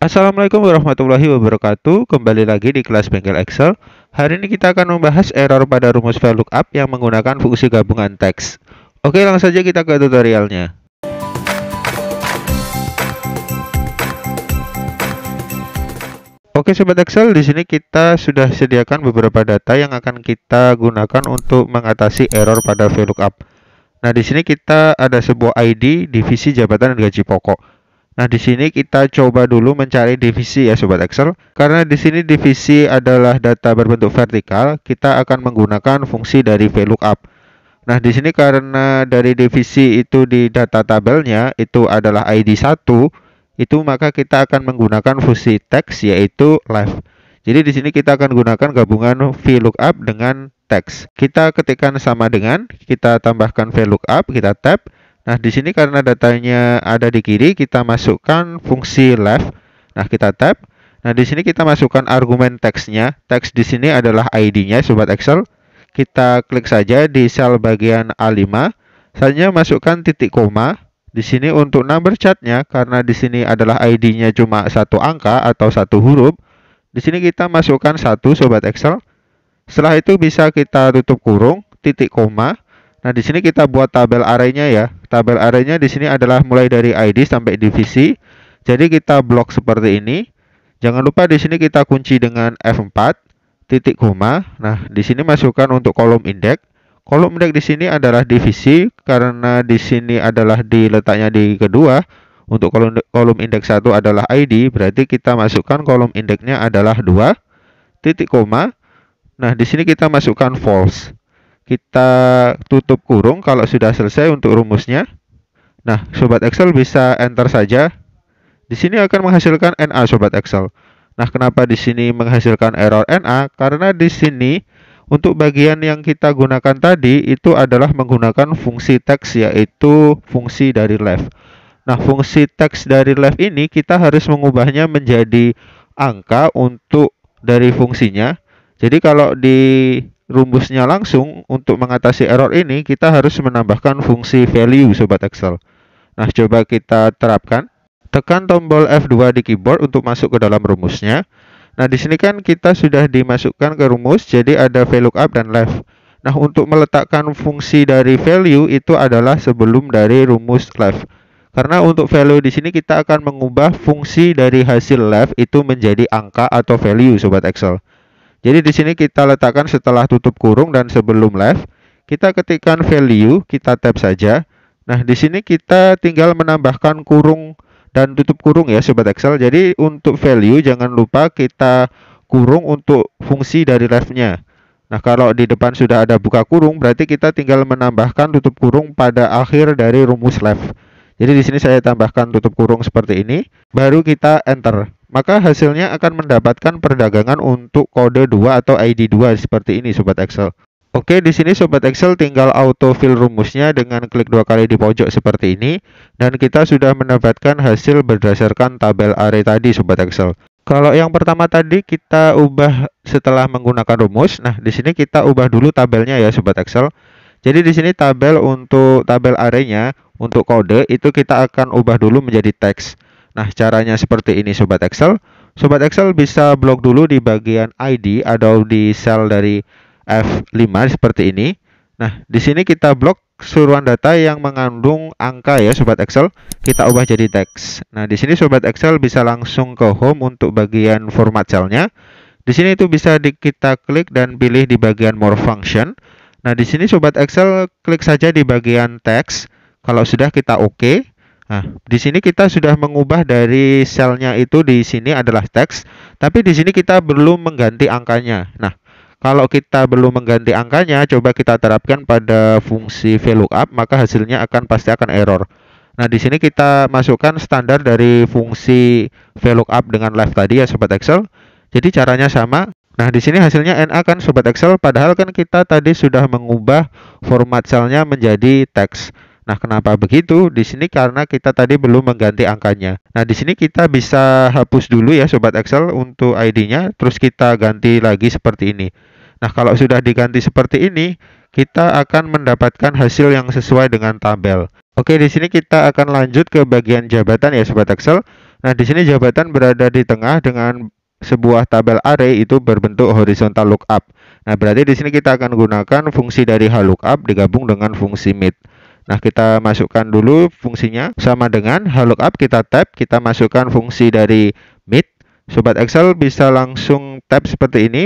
Assalamualaikum warahmatullahi wabarakatuh Kembali lagi di kelas bengkel Excel Hari ini kita akan membahas error pada rumus VLOOKUP yang menggunakan fungsi gabungan teks Oke langsung saja kita ke tutorialnya Oke sobat Excel, di sini kita sudah sediakan beberapa data yang akan kita gunakan untuk mengatasi error pada VLOOKUP. Nah, di sini kita ada sebuah ID, divisi, jabatan, dan gaji pokok. Nah, di sini kita coba dulu mencari divisi ya sobat Excel. Karena di sini divisi adalah data berbentuk vertikal, kita akan menggunakan fungsi dari VLOOKUP. Nah, di sini karena dari divisi itu di data tabelnya itu adalah ID 1, itu maka kita akan menggunakan fungsi text yaitu left. Jadi di sini kita akan gunakan gabungan VLOOKUP dengan text. Kita ketikkan sama dengan, kita tambahkan VLOOKUP, kita tab, Nah, di sini karena datanya ada di kiri, kita masukkan fungsi left. Nah, kita tap Nah, di sini kita masukkan argumen teksnya. Teks di sini adalah ID-nya, Sobat Excel. Kita klik saja di sel bagian A5. Selanjutnya masukkan titik koma. Di sini untuk number chart-nya, karena di sini adalah ID-nya cuma satu angka atau satu huruf. Di sini kita masukkan satu, Sobat Excel. Setelah itu bisa kita tutup kurung, titik koma. Nah, di sini kita buat tabel arenya ya. Tabel arenya di sini adalah mulai dari ID sampai divisi. Jadi kita blok seperti ini. Jangan lupa di sini kita kunci dengan F4 titik koma. Nah, di sini masukkan untuk kolom indeks. Kolom indeks di sini adalah divisi karena di sini adalah diletaknya di kedua. Untuk kolom, kolom indeks 1 adalah ID, berarti kita masukkan kolom indeksnya adalah 2 titik koma. Nah, di sini kita masukkan false kita tutup kurung kalau sudah selesai untuk rumusnya. Nah, sobat Excel bisa enter saja. Di sini akan menghasilkan NA sobat Excel. Nah, kenapa di sini menghasilkan error NA? Karena di sini untuk bagian yang kita gunakan tadi itu adalah menggunakan fungsi teks yaitu fungsi dari left. Nah, fungsi teks dari left ini kita harus mengubahnya menjadi angka untuk dari fungsinya. Jadi kalau di rumusnya langsung untuk mengatasi error ini kita harus menambahkan fungsi value sobat Excel. Nah, coba kita terapkan. Tekan tombol F2 di keyboard untuk masuk ke dalam rumusnya. Nah, di sini kan kita sudah dimasukkan ke rumus, jadi ada value up dan left. Nah, untuk meletakkan fungsi dari value itu adalah sebelum dari rumus left. Karena untuk value di sini kita akan mengubah fungsi dari hasil left itu menjadi angka atau value sobat Excel. Jadi di sini kita letakkan setelah tutup kurung dan sebelum left. Kita ketikkan value, kita tap saja. Nah, di sini kita tinggal menambahkan kurung dan tutup kurung ya sobat Excel. Jadi untuk value jangan lupa kita kurung untuk fungsi dari LEFT-nya. Nah, kalau di depan sudah ada buka kurung, berarti kita tinggal menambahkan tutup kurung pada akhir dari rumus left. Jadi di sini saya tambahkan tutup kurung seperti ini, baru kita enter maka hasilnya akan mendapatkan perdagangan untuk kode 2 atau ID 2 seperti ini Sobat Excel. Oke, di sini Sobat Excel tinggal autofill rumusnya dengan klik dua kali di pojok seperti ini dan kita sudah mendapatkan hasil berdasarkan tabel array tadi Sobat Excel. Kalau yang pertama tadi kita ubah setelah menggunakan rumus. Nah, di sini kita ubah dulu tabelnya ya Sobat Excel. Jadi di sini tabel untuk tabel arenya untuk kode itu kita akan ubah dulu menjadi teks. Nah, caranya seperti ini Sobat Excel. Sobat Excel bisa blok dulu di bagian ID atau di sel dari F5 seperti ini. Nah, di sini kita blok seruan data yang mengandung angka ya Sobat Excel. Kita ubah jadi teks. Nah, di sini Sobat Excel bisa langsung ke home untuk bagian format selnya. Di sini itu bisa di, kita klik dan pilih di bagian more function. Nah, di sini Sobat Excel klik saja di bagian teks. Kalau sudah kita oke. OK. Nah, di sini kita sudah mengubah dari selnya itu di sini adalah teks, tapi di sini kita belum mengganti angkanya. Nah, kalau kita belum mengganti angkanya, coba kita terapkan pada fungsi VLOOKUP, maka hasilnya akan pasti akan error. Nah, di sini kita masukkan standar dari fungsi VLOOKUP dengan left tadi ya sobat Excel. Jadi caranya sama. Nah, di sini hasilnya NA kan sobat Excel, padahal kan kita tadi sudah mengubah format selnya menjadi teks. Nah, kenapa begitu? Di sini karena kita tadi belum mengganti angkanya. Nah, di sini kita bisa hapus dulu ya sobat Excel untuk ID-nya, terus kita ganti lagi seperti ini. Nah, kalau sudah diganti seperti ini, kita akan mendapatkan hasil yang sesuai dengan tabel. Oke, di sini kita akan lanjut ke bagian jabatan ya sobat Excel. Nah, di sini jabatan berada di tengah dengan sebuah tabel array itu berbentuk horizontal lookup. Nah, berarti di sini kita akan gunakan fungsi dari HLOOKUP digabung dengan fungsi mid. Nah, kita masukkan dulu fungsinya sama dengan up kita tap kita masukkan fungsi dari mid. Sobat Excel bisa langsung tap seperti ini.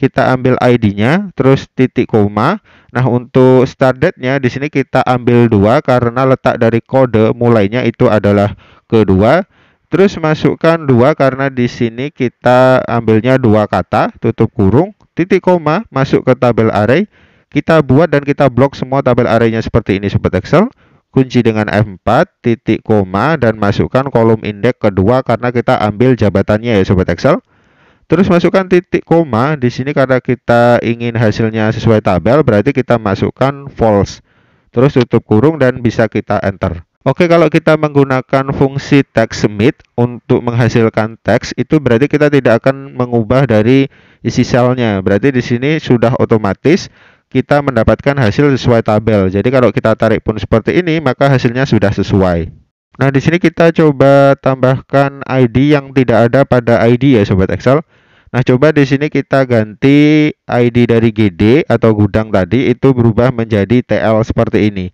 Kita ambil ID-nya, terus titik koma. Nah, untuk start date-nya di sini kita ambil dua karena letak dari kode mulainya itu adalah kedua. Terus masukkan dua karena di sini kita ambilnya dua kata, tutup kurung, titik koma, masuk ke tabel array kita buat dan kita blok semua tabel arenya seperti ini sobat Excel. Kunci dengan F4, titik koma, dan masukkan kolom indeks kedua karena kita ambil jabatannya ya sobat Excel. Terus masukkan titik koma di sini karena kita ingin hasilnya sesuai tabel, berarti kita masukkan false. Terus tutup kurung dan bisa kita enter. Oke, kalau kita menggunakan fungsi text submit untuk menghasilkan teks, itu berarti kita tidak akan mengubah dari isi selnya. Berarti di sini sudah otomatis kita mendapatkan hasil sesuai tabel. Jadi kalau kita tarik pun seperti ini, maka hasilnya sudah sesuai. Nah, di sini kita coba tambahkan ID yang tidak ada pada ID ya sobat Excel. Nah, coba di sini kita ganti ID dari GD atau gudang tadi itu berubah menjadi TL seperti ini.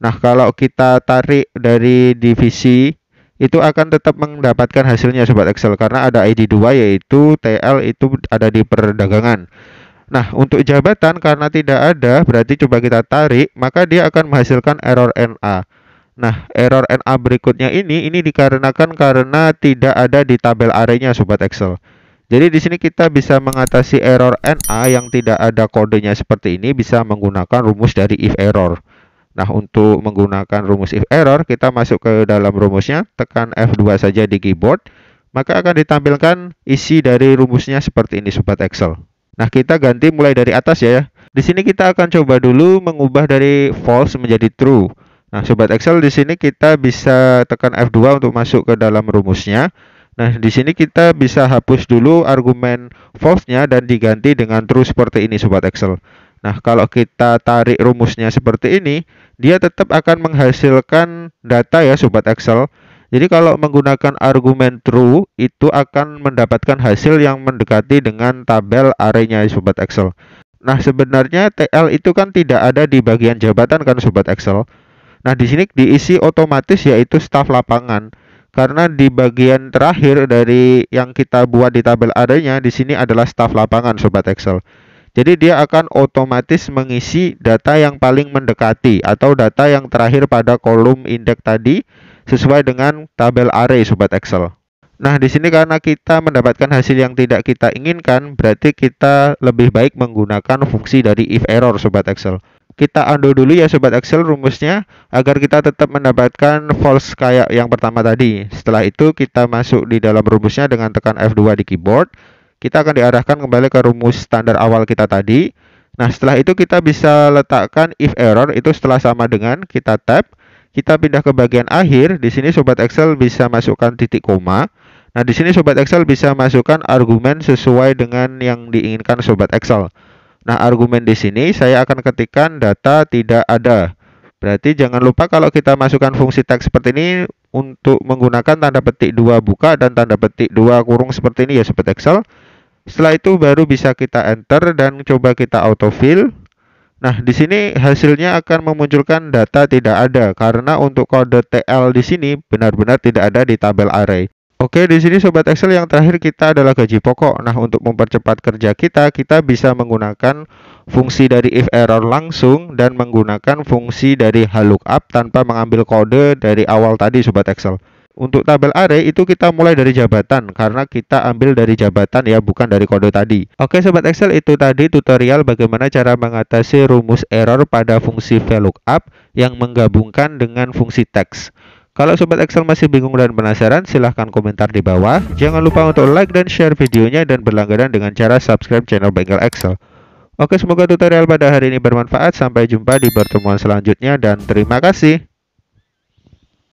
Nah, kalau kita tarik dari divisi itu akan tetap mendapatkan hasilnya sobat Excel karena ada ID 2 yaitu TL itu ada di perdagangan. Nah, untuk jabatan karena tidak ada, berarti coba kita tarik, maka dia akan menghasilkan error NA. Nah, error NA berikutnya ini, ini dikarenakan karena tidak ada di tabel arenya Sobat Excel. Jadi di sini kita bisa mengatasi error NA yang tidak ada kodenya seperti ini bisa menggunakan rumus dari if error. Nah, untuk menggunakan rumus if error, kita masuk ke dalam rumusnya, tekan F2 saja di keyboard, maka akan ditampilkan isi dari rumusnya seperti ini Sobat Excel. Nah, kita ganti mulai dari atas ya, ya. Di sini kita akan coba dulu mengubah dari false menjadi true. Nah, sobat Excel di sini kita bisa tekan F2 untuk masuk ke dalam rumusnya. Nah, di sini kita bisa hapus dulu argumen false-nya dan diganti dengan true seperti ini sobat Excel. Nah, kalau kita tarik rumusnya seperti ini, dia tetap akan menghasilkan data ya sobat Excel. Jadi kalau menggunakan argumen true itu akan mendapatkan hasil yang mendekati dengan tabel arenya Sobat Excel. Nah sebenarnya TL itu kan tidak ada di bagian jabatan kan Sobat Excel. Nah di sini diisi otomatis yaitu staf lapangan karena di bagian terakhir dari yang kita buat di tabel arenya di sini adalah staf lapangan sobat Excel. Jadi dia akan otomatis mengisi data yang paling mendekati atau data yang terakhir pada kolom indeks tadi sesuai dengan tabel array sobat Excel. Nah, di sini karena kita mendapatkan hasil yang tidak kita inginkan, berarti kita lebih baik menggunakan fungsi dari if error sobat Excel. Kita undo dulu ya sobat Excel rumusnya agar kita tetap mendapatkan false kayak yang pertama tadi. Setelah itu kita masuk di dalam rumusnya dengan tekan F2 di keyboard, kita akan diarahkan kembali ke rumus standar awal kita tadi. Nah, setelah itu kita bisa letakkan if error itu setelah sama dengan kita tap. kita pindah ke bagian akhir. Di sini sobat Excel bisa masukkan titik koma. Nah, di sini sobat Excel bisa masukkan argumen sesuai dengan yang diinginkan sobat Excel. Nah, argumen di sini saya akan ketikkan data tidak ada. Berarti jangan lupa kalau kita masukkan fungsi teks seperti ini untuk menggunakan tanda petik dua buka dan tanda petik dua kurung seperti ini ya sobat Excel setelah itu baru bisa kita enter dan coba kita autofill. Nah, di sini hasilnya akan memunculkan data tidak ada karena untuk kode TL di sini benar-benar tidak ada di tabel array. Oke, di sini sobat Excel yang terakhir kita adalah gaji pokok. Nah, untuk mempercepat kerja kita, kita bisa menggunakan fungsi dari if error langsung dan menggunakan fungsi dari hlookup tanpa mengambil kode dari awal tadi sobat Excel. Untuk tabel array itu kita mulai dari jabatan karena kita ambil dari jabatan ya bukan dari kode tadi. Oke sobat Excel itu tadi tutorial bagaimana cara mengatasi rumus error pada fungsi VLOOKUP yang menggabungkan dengan fungsi text. Kalau Sobat Excel masih bingung dan penasaran, silahkan komentar di bawah. Jangan lupa untuk like dan share videonya dan berlangganan dengan cara subscribe channel Bengkel Excel. Oke, semoga tutorial pada hari ini bermanfaat. Sampai jumpa di pertemuan selanjutnya dan terima kasih.